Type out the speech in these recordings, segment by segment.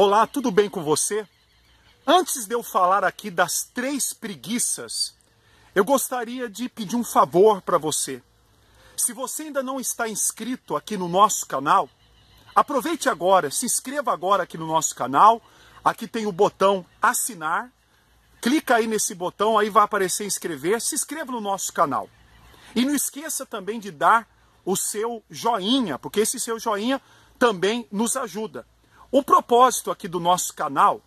Olá, tudo bem com você? Antes de eu falar aqui das três preguiças, eu gostaria de pedir um favor para você. Se você ainda não está inscrito aqui no nosso canal, aproveite agora, se inscreva agora aqui no nosso canal. Aqui tem o botão assinar. Clica aí nesse botão, aí vai aparecer inscrever. Se inscreva no nosso canal. E não esqueça também de dar o seu joinha, porque esse seu joinha também nos ajuda. O propósito aqui do nosso canal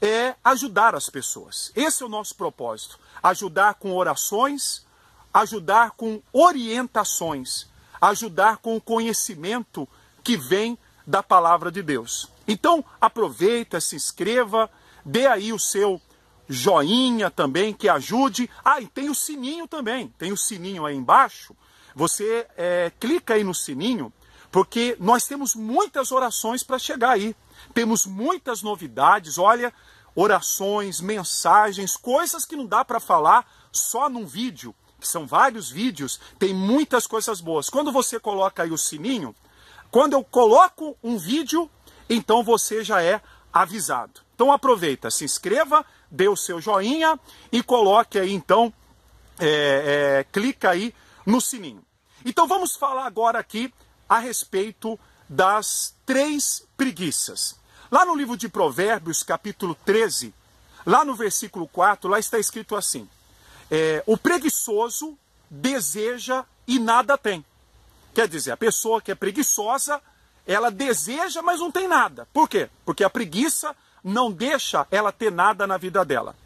é ajudar as pessoas. Esse é o nosso propósito: ajudar com orações, ajudar com orientações, ajudar com o conhecimento que vem da palavra de Deus. Então, aproveita, se inscreva, dê aí o seu joinha também que ajude. Ah, e tem o sininho também. Tem o sininho aí embaixo. Você é, clica aí no sininho porque nós temos muitas orações para chegar aí. Temos muitas novidades, olha, orações, mensagens, coisas que não dá para falar só num vídeo, que são vários vídeos, tem muitas coisas boas. Quando você coloca aí o sininho, quando eu coloco um vídeo, então você já é avisado. Então aproveita, se inscreva, dê o seu joinha e coloque aí então, é, é, clica aí no sininho. Então vamos falar agora aqui a respeito das três preguiças. Lá no livro de Provérbios, capítulo 13, lá no versículo 4, lá está escrito assim: é, O preguiçoso deseja e nada tem. Quer dizer, a pessoa que é preguiçosa, ela deseja, mas não tem nada. Por quê? Porque a preguiça não deixa ela ter nada na vida dela.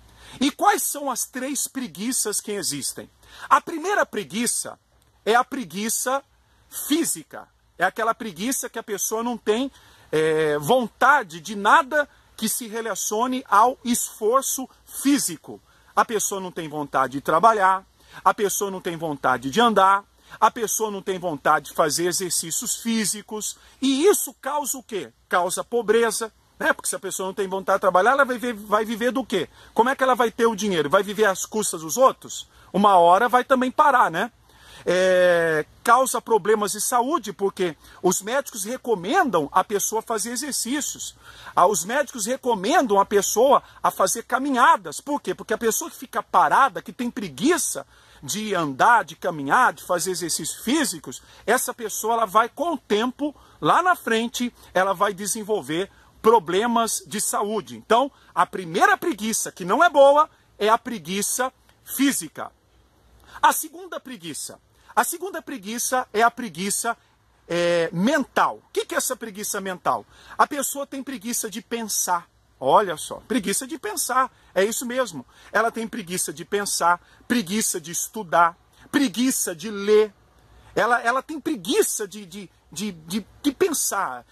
E quais são as três preguiças que existem? A primeira preguiça é a preguiça física. É aquela preguiça que a pessoa não tem é, vontade de nada que se relacione ao esforço físico. A pessoa não tem vontade de trabalhar, a pessoa não tem vontade de andar, a pessoa não tem vontade de fazer exercícios físicos. E isso causa o quê? Causa pobreza, né? Porque se a pessoa não tem vontade de trabalhar, ela vai viver, vai viver do quê? Como é que ela vai ter o dinheiro? Vai viver às custas dos outros? Uma hora vai também parar, né? é, causa problemas de saúde, porque os médicos recomendam a pessoa fazer exercícios, ah, os médicos recomendam a pessoa a fazer caminhadas. Por quê? Porque a pessoa que fica parada, que tem preguiça, de andar, de caminhar, de fazer exercícios físicos, essa pessoa ela vai com o tempo, lá na frente, ela vai desenvolver problemas de saúde. Então, a primeira preguiça que não é boa é a preguiça física. A segunda preguiça. A segunda preguiça é a preguiça é, mental. O que, que é essa preguiça mental? A pessoa tem preguiça de pensar. Olha só, preguiça de pensar, é isso mesmo. Ela tem preguiça de pensar, preguiça de estudar, preguiça de ler. Ela, ela tem preguiça de, de, de, de, de pensar.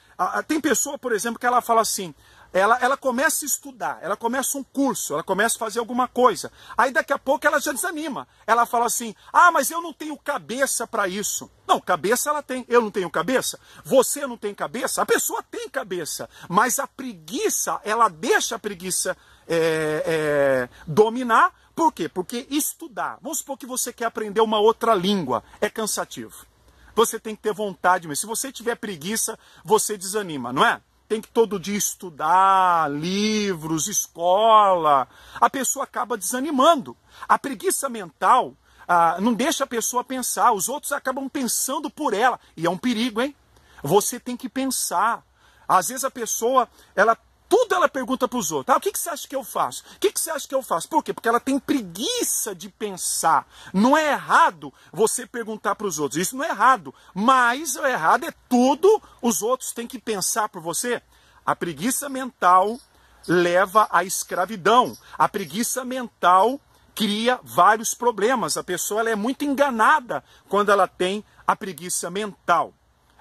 Tem pessoa, por exemplo, que ela fala assim: ela, ela começa a estudar, ela começa um curso, ela começa a fazer alguma coisa. Aí daqui a pouco ela já desanima. Ela fala assim: ah, mas eu não tenho cabeça para isso. Não, cabeça ela tem. Eu não tenho cabeça? Você não tem cabeça? A pessoa tem cabeça. Mas a preguiça, ela deixa a preguiça é, é, dominar. Por quê? Porque estudar. Vamos supor que você quer aprender uma outra língua. É cansativo. Você tem que ter vontade mesmo. Se você tiver preguiça, você desanima, não é? tem que todo dia estudar, livros, escola, a pessoa acaba desanimando. A preguiça mental ah, não deixa a pessoa pensar, os outros acabam pensando por ela. E é um perigo, hein? Você tem que pensar. Às vezes a pessoa ela tudo ela pergunta para os outros. Ah, o que, que, você acha que eu faço? O que, que, você acha que eu faço? Por quê? Porque ela tem preguiça de pensar. Não é errado você perguntar para os outros. Isso não é errado. Mas o errado é tudo os outros têm que pensar por você. A preguiça mental leva à escravidão. A preguiça mental cria vários problemas. A pessoa é muito enganada quando ela tem a preguiça mental.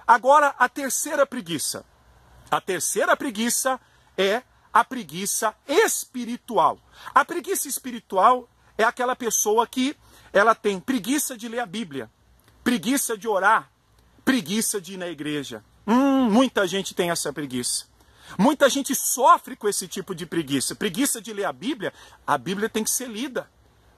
Agora, a terceira preguiça. A terceira preguiça é a preguiça espiritual. A preguiça espiritual é aquela pessoa que ela tem preguiça de ler a Bíblia, preguiça de orar, preguiça de ir na igreja. Hum, muita gente tem essa preguiça. Muita gente sofre com esse tipo de preguiça. Preguiça de ler a Bíblia, a Bíblia tem que ser lida.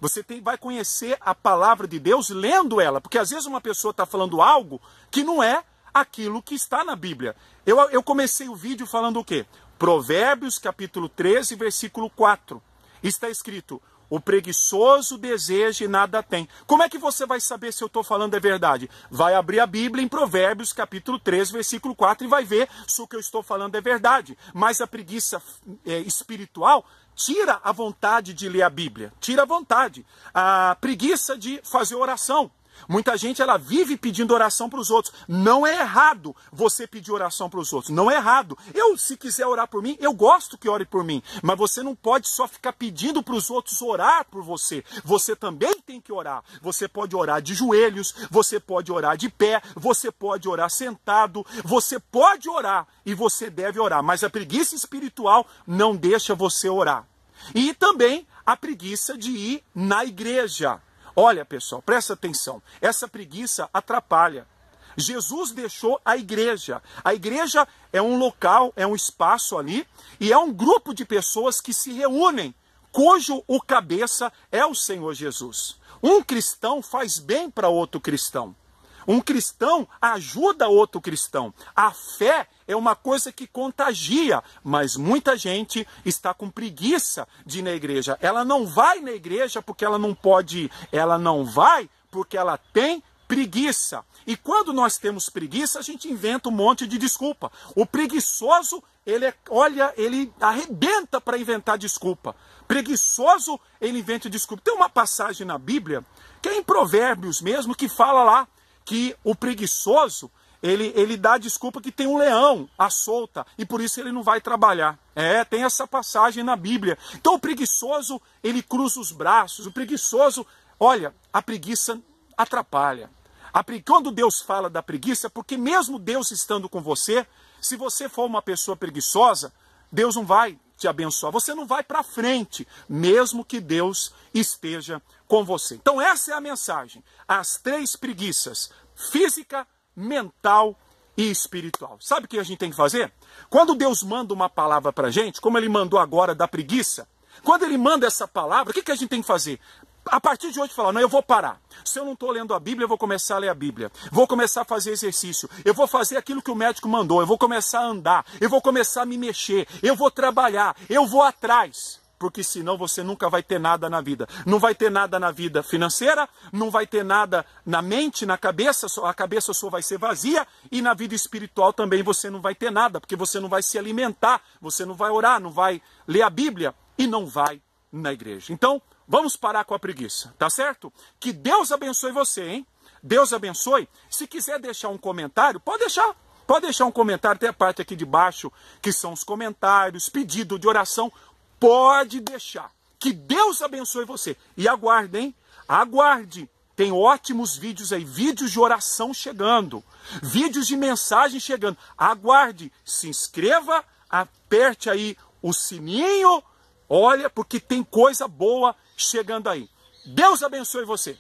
Você tem, vai conhecer a palavra de Deus lendo ela, porque às vezes uma pessoa está falando algo que não é aquilo que está na Bíblia. Eu, eu comecei o vídeo falando o quê? Provérbios capítulo 13, versículo 4. Está escrito: o preguiçoso deseja e nada tem. Como é que você vai saber se eu estou falando é verdade? Vai abrir a Bíblia em Provérbios, capítulo 3, versículo 4, e vai ver se o que eu estou falando é verdade. Mas a preguiça é, espiritual tira a vontade de ler a Bíblia, tira a vontade. A preguiça de fazer oração, Muita gente ela vive pedindo oração para os outros. Não é errado você pedir oração para os outros. Não é errado. Eu, se quiser orar por mim, eu gosto que ore por mim. Mas você não pode só ficar pedindo para os outros orar por você. Você também tem que orar. Você pode orar de joelhos, você pode orar de pé, você pode orar sentado, você pode orar e você deve orar. Mas a preguiça espiritual não deixa você orar. E também a preguiça de ir na igreja. Olha, pessoal, presta atenção. Essa preguiça atrapalha. Jesus deixou a igreja. A igreja é um local, é um espaço ali, e é um grupo de pessoas que se reúnem, cujo o cabeça é o Senhor Jesus. Um cristão faz bem para outro cristão. Um cristão ajuda outro cristão. A fé é uma coisa que contagia, mas muita gente está com preguiça de ir na igreja. Ela não vai na igreja porque ela não pode ir. Ela não vai porque ela tem preguiça. E quando nós temos preguiça, a gente inventa um monte de desculpa. O preguiçoso, ele é, olha, ele arrebenta para inventar desculpa. Preguiçoso, ele inventa desculpa. Tem uma passagem na Bíblia, que é em Provérbios mesmo, que fala lá que o preguiçoso, ele, ele dá desculpa que tem um leão à solta e por isso ele não vai trabalhar. É, tem essa passagem na Bíblia. Então o preguiçoso, ele cruza os braços. O preguiçoso, olha, a preguiça atrapalha. A, quando Deus fala da preguiça, é porque mesmo Deus estando com você, se você for uma pessoa preguiçosa, Deus não vai te abençoar. Você não vai para frente, mesmo que Deus esteja com você. Então, essa é a mensagem. As três preguiças: física, mental e espiritual. Sabe o que a gente tem que fazer? Quando Deus manda uma palavra para a gente, como Ele mandou agora da preguiça, quando Ele manda essa palavra, o que, que a gente tem que fazer? a partir de hoje falar, não, eu vou parar. Se eu não estou lendo a Bíblia, eu vou começar a ler a Bíblia. Vou começar a fazer exercício. Eu vou fazer aquilo que o médico mandou. Eu vou começar a andar. Eu vou começar a me mexer. Eu vou trabalhar. Eu vou atrás porque senão você nunca vai ter nada na vida. Não vai ter nada na vida financeira, não vai ter nada na mente, na cabeça, a cabeça só vai ser vazia, e na vida espiritual também você não vai ter nada, porque você não vai se alimentar, você não vai orar, não vai ler a Bíblia e não vai na igreja. Então, vamos parar com a preguiça, tá certo? Que Deus abençoe você, hein? Deus abençoe. Se quiser deixar um comentário, pode deixar. Pode deixar um comentário, tem a parte aqui de baixo, que são os comentários, pedido de oração. Pode deixar. Que Deus abençoe você. E aguarde, hein? Aguarde. Tem ótimos vídeos aí, vídeos de oração chegando, vídeos de mensagem chegando. Aguarde, se inscreva, aperte aí o sininho, olha, porque tem coisa boa chegando aí. Deus abençoe você.